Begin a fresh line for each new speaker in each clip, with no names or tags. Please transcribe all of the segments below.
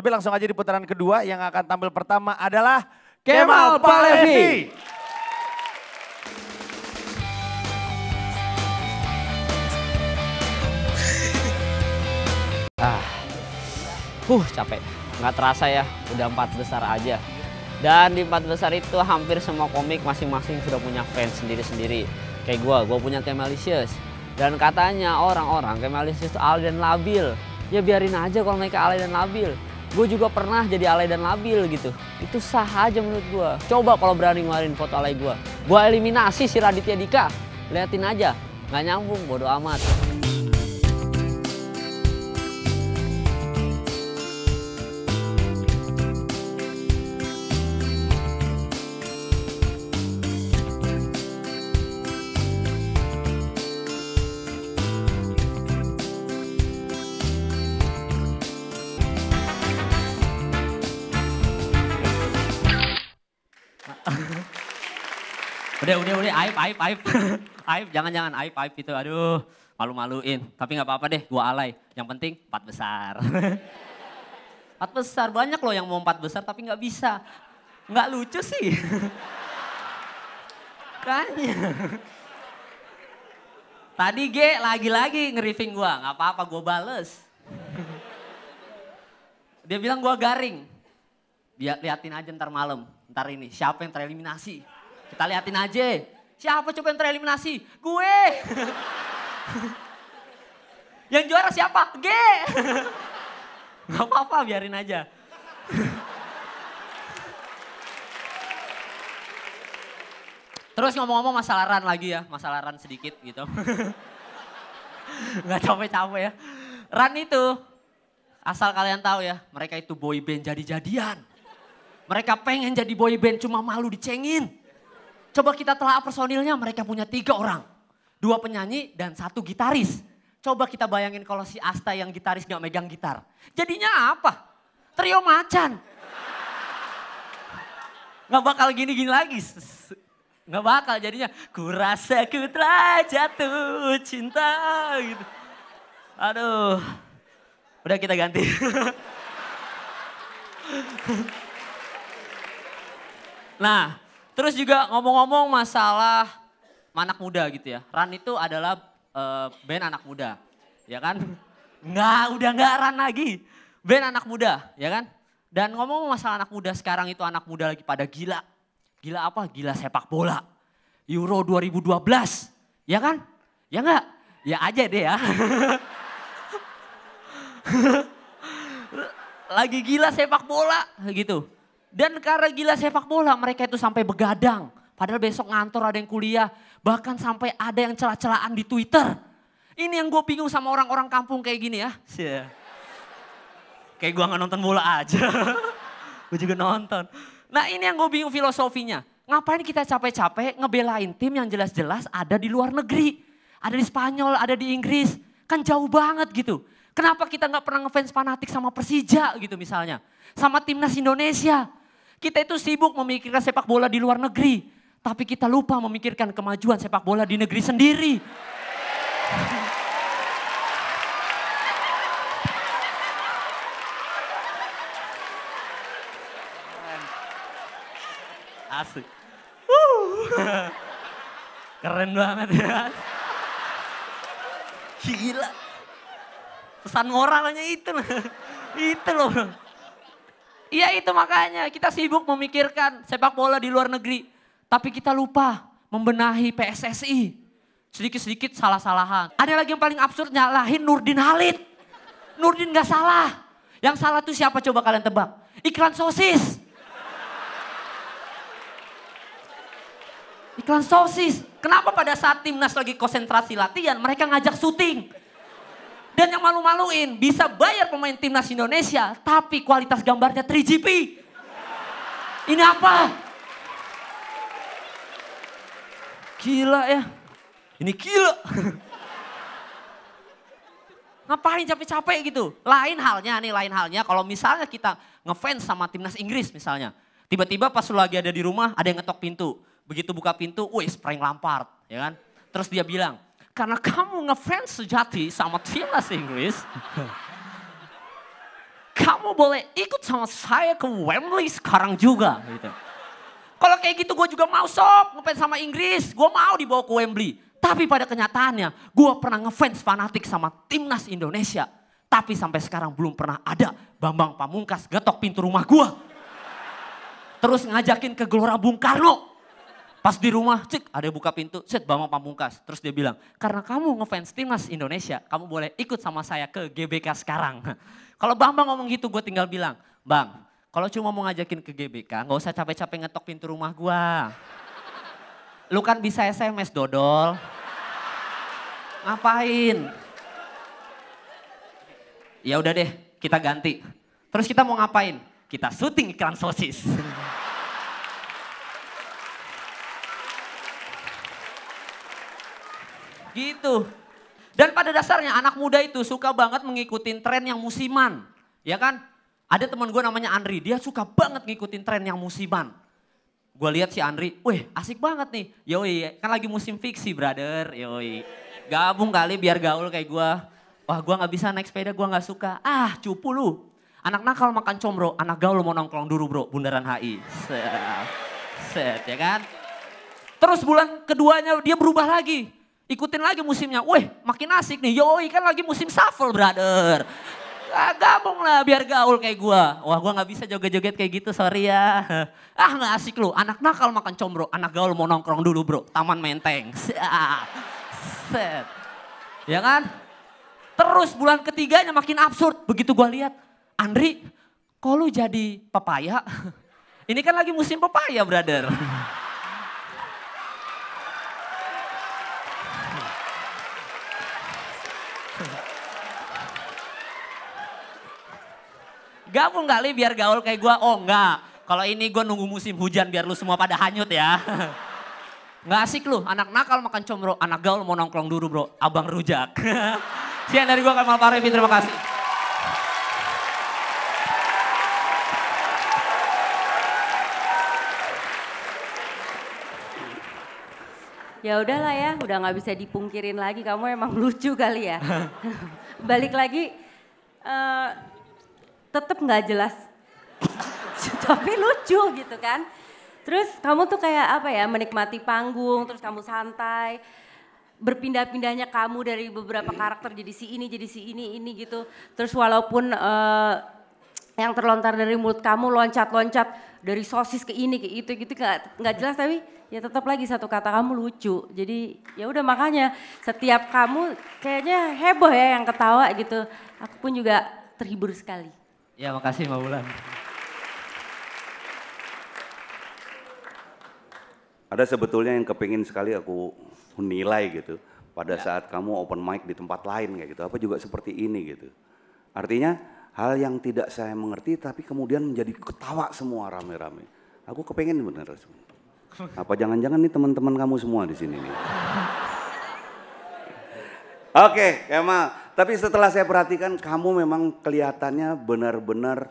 Tapi langsung aja di putaran kedua yang akan tampil pertama adalah Kemal, Palevi. Palevi.
Ah, huh capek. Nggak terasa ya, udah empat besar aja. Dan di empat besar itu hampir semua komik masing-masing sudah punya fans sendiri-sendiri. Kayak gue, gue punya Kemalicious. Dan katanya orang-orang Kemalicious itu alay dan labil. Ya biarin aja kalau mereka alay dan labil gue juga pernah jadi alay dan labil gitu. Itu sah aja menurut gue. Coba kalau berani ngeluarin foto alay gue. Gue eliminasi si Raditya Dika. Liatin aja, nggak nyambung, bodo amat. udah, udah, udah, aib, aib, aib. aib, jangan, jangan, aib, aib itu, aduh, malu-maluin. Tapi nggak apa-apa deh, gua alay. Yang penting empat besar. empat besar, banyak loh yang mau empat besar tapi nggak bisa. Nggak lucu sih. kan Tadi G lagi-lagi ngeriving gua, nggak apa-apa gua bales. Dia bilang gua garing. Dia liatin aja ntar malam, ntar ini siapa yang tereliminasi. Kita liatin aja. Siapa coba yang tereliminasi? Gue. yang juara siapa? G. Gak apa-apa, biarin aja. Terus ngomong-ngomong masalah run lagi ya, masalah run sedikit gitu. Gak capek-capek ya. Run itu, asal kalian tahu ya, mereka itu boyband jadi-jadian. Mereka pengen jadi boyband cuma malu dicengin. Coba kita telah personilnya, mereka punya tiga orang. Dua penyanyi dan satu gitaris. Coba kita bayangin kalau si Asta yang gitaris gak megang gitar. Jadinya apa? Trio macan. Gak bakal gini-gini lagi. Gak bakal jadinya. Ku rasa ku telah jatuh cinta gitu. Aduh. Udah kita ganti. nah, Terus juga ngomong-ngomong masalah anak muda gitu ya. Run itu adalah uh, band anak muda, ya kan? Nggak, udah nggak run lagi. Band anak muda, ya kan? Dan ngomong masalah anak muda sekarang itu anak muda lagi pada gila. Gila apa? Gila sepak bola. Euro 2012, ya kan? Ya nggak? Ya aja deh ya. lagi gila sepak bola gitu. Dan karena gila sepak bola mereka itu sampai begadang. Padahal besok ngantor ada yang kuliah. Bahkan sampai ada yang celah-celahan di Twitter. Ini yang gue bingung sama orang-orang kampung kayak gini ya. Yeah. Kayak gue gak nonton bola aja. gue juga nonton. Nah ini yang gue bingung filosofinya. Ngapain kita capek-capek ngebelain tim yang jelas-jelas ada di luar negeri. Ada di Spanyol, ada di Inggris. Kan jauh banget gitu. Kenapa kita gak pernah ngefans fanatik sama Persija gitu misalnya. Sama timnas Indonesia. Kita itu sibuk memikirkan sepak bola di luar negeri, tapi kita lupa memikirkan kemajuan sepak bola di negeri sendiri. Asik. Keren banget ya. Gila. Pesan moralnya itu. itu loh. Iya itu makanya kita sibuk memikirkan sepak bola di luar negeri. Tapi kita lupa membenahi PSSI. Sedikit-sedikit salah-salahan. Ada lagi yang paling absurd nyalahin Nurdin Halid. Nurdin gak salah. Yang salah tuh siapa coba kalian tebak? Iklan sosis. Iklan sosis. Kenapa pada saat timnas lagi konsentrasi latihan mereka ngajak syuting? Dan yang malu-maluin bisa bayar pemain timnas Indonesia tapi kualitas gambarnya 3GP. Ini apa? Gila ya. Ini gila. Ngapain capek-capek gitu? Lain halnya nih, lain halnya kalau misalnya kita ngefans sama timnas Inggris misalnya. Tiba-tiba pas lu lagi ada di rumah ada yang ngetok pintu. Begitu buka pintu, wih spring Lampard, ya kan? Terus dia bilang, karena kamu ngefans sejati sama timnas Inggris. kamu boleh ikut sama saya ke Wembley sekarang juga. Gitu. Kalau kayak gitu gue juga mau sob ngefans sama Inggris. Gue mau dibawa ke Wembley. Tapi pada kenyataannya gue pernah ngefans fanatik sama timnas Indonesia. Tapi sampai sekarang belum pernah ada Bambang Pamungkas getok pintu rumah gue. Terus ngajakin ke Gelora Bung Karno. Pas di rumah, cik, ada yang buka pintu, set Bambang Pamungkas. Terus dia bilang, karena kamu ngefans timnas Indonesia, kamu boleh ikut sama saya ke GBK sekarang. kalau Bambang ngomong gitu, gue tinggal bilang, Bang, kalau cuma mau ngajakin ke GBK, nggak usah capek-capek ngetok pintu rumah gue. Lu kan bisa SMS, Dodol. Ngapain? Ya udah deh, kita ganti. Terus kita mau ngapain? Kita syuting iklan sosis. Gitu. Dan pada dasarnya anak muda itu suka banget mengikuti tren yang musiman. Ya kan? Ada teman gue namanya Andri, dia suka banget ngikutin tren yang musiman. Gue lihat si Andri, weh asik banget nih. Yoi, kan lagi musim fiksi brother, yoi. Gabung kali biar gaul kayak gue. Wah gue gak bisa naik sepeda, gue gak suka. Ah cupu lu. Anak nakal makan combro, anak gaul mau nongkrong dulu bro, bundaran HI. Set, set ya kan. Terus bulan keduanya dia berubah lagi Ikutin lagi musimnya. Wih, makin asik nih. Yoi, kan lagi musim shuffle, brother. Ah, gabung lah biar gaul kayak gua. Wah, gua nggak bisa joget-joget kayak gitu, sorry ya. Ah, nggak asik lu. Anak nakal makan combro, anak gaul mau nongkrong dulu, Bro. Taman Menteng. Set. Ya kan? Terus bulan ketiganya makin absurd. Begitu gua lihat, Andri, kok lu jadi pepaya? Ini kan lagi musim pepaya, brother. gabung gak li biar gaul kayak gue? Oh enggak. Kalau ini gue nunggu musim hujan biar lu semua pada hanyut ya. Nggak asik lu, anak nakal makan comro, anak gaul mau nongkrong dulu bro, abang rujak. Siang dari gue Kamal Parevi, terima kasih.
Ya udahlah ya, udah nggak bisa dipungkirin lagi. Kamu emang lucu kali ya. Balik lagi, uh, tetap nggak jelas. Tapi lucu gitu kan. Terus kamu tuh kayak apa ya menikmati panggung, terus kamu santai. Berpindah-pindahnya kamu dari beberapa karakter jadi si ini, jadi si ini, ini gitu. Terus walaupun uh, yang terlontar dari mulut kamu loncat-loncat dari sosis ke ini ke itu gitu nggak nggak jelas tapi ya tetap lagi satu kata kamu lucu jadi ya udah makanya setiap kamu kayaknya heboh ya yang ketawa gitu aku pun juga terhibur sekali
Ya makasih Mbak Wulan.
Ada sebetulnya yang kepingin sekali aku nilai gitu pada ya. saat kamu open mic di tempat lain kayak gitu apa juga seperti ini gitu. Artinya hal yang tidak saya mengerti tapi kemudian menjadi ketawa semua rame-rame. Aku kepengen bener. Apa jangan-jangan nih teman-teman kamu semua di sini nih. Oke, okay, Kemal. Tapi setelah saya perhatikan kamu memang kelihatannya benar-benar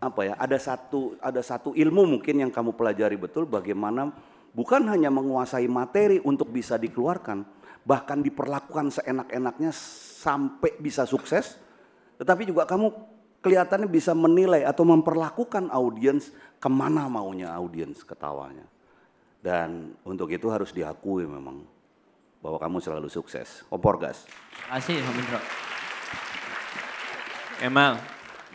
apa ya? Ada satu ada satu ilmu mungkin yang kamu pelajari betul bagaimana bukan hanya menguasai materi untuk bisa dikeluarkan, bahkan diperlakukan seenak-enaknya sampai bisa sukses, tetapi juga kamu kelihatannya bisa menilai atau memperlakukan audiens kemana maunya audiens ketawanya. Dan untuk itu harus diakui memang bahwa kamu selalu sukses. Kompor gas.
Terima kasih, Om Indro. Emang,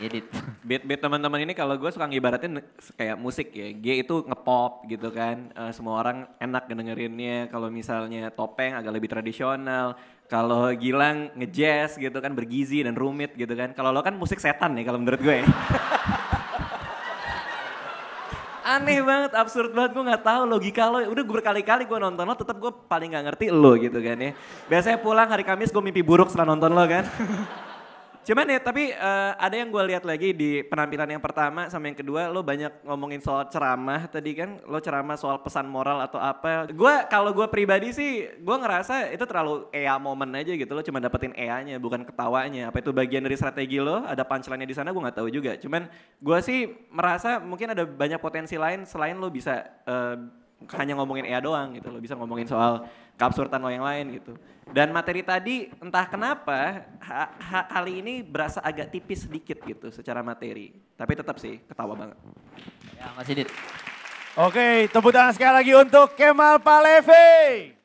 edit. Beat beat teman-teman
ini kalau gue suka ngibaratin kayak musik ya. G itu ngepop gitu kan. Uh, semua orang enak dengerinnya. Kalau misalnya topeng agak lebih tradisional. Kalau Gilang ngejazz gitu kan bergizi dan rumit gitu kan. Kalau lo kan musik setan nih ya kalau menurut gue. Ya. aneh banget, absurd banget. Gue nggak tahu logika lo. Udah gue berkali-kali gue nonton lo, tetap gue paling nggak ngerti lo gitu kan ya. Biasanya pulang hari Kamis gue mimpi buruk setelah nonton lo kan. Cuman ya tapi uh, ada yang gue lihat lagi di penampilan yang pertama sama yang kedua lo banyak ngomongin soal ceramah tadi kan lo ceramah soal pesan moral atau apa. Gue kalau gue pribadi sih gue ngerasa itu terlalu EA momen aja gitu lo cuma dapetin EA-nya bukan ketawanya. Apa itu bagian dari strategi lo? Ada pancelannya di sana gue gak tahu juga. Cuman gue sih merasa mungkin ada banyak potensi lain selain lo bisa uh, hanya ngomongin Ea doang gitu lo bisa ngomongin soal keabsurdan lo yang lain gitu. Dan materi tadi entah kenapa ha, ha, kali ini berasa agak tipis sedikit gitu secara materi. Tapi tetap sih ketawa banget. Ya Mas Didit.
Oke, tepuk tangan sekali lagi untuk Kemal Palevi.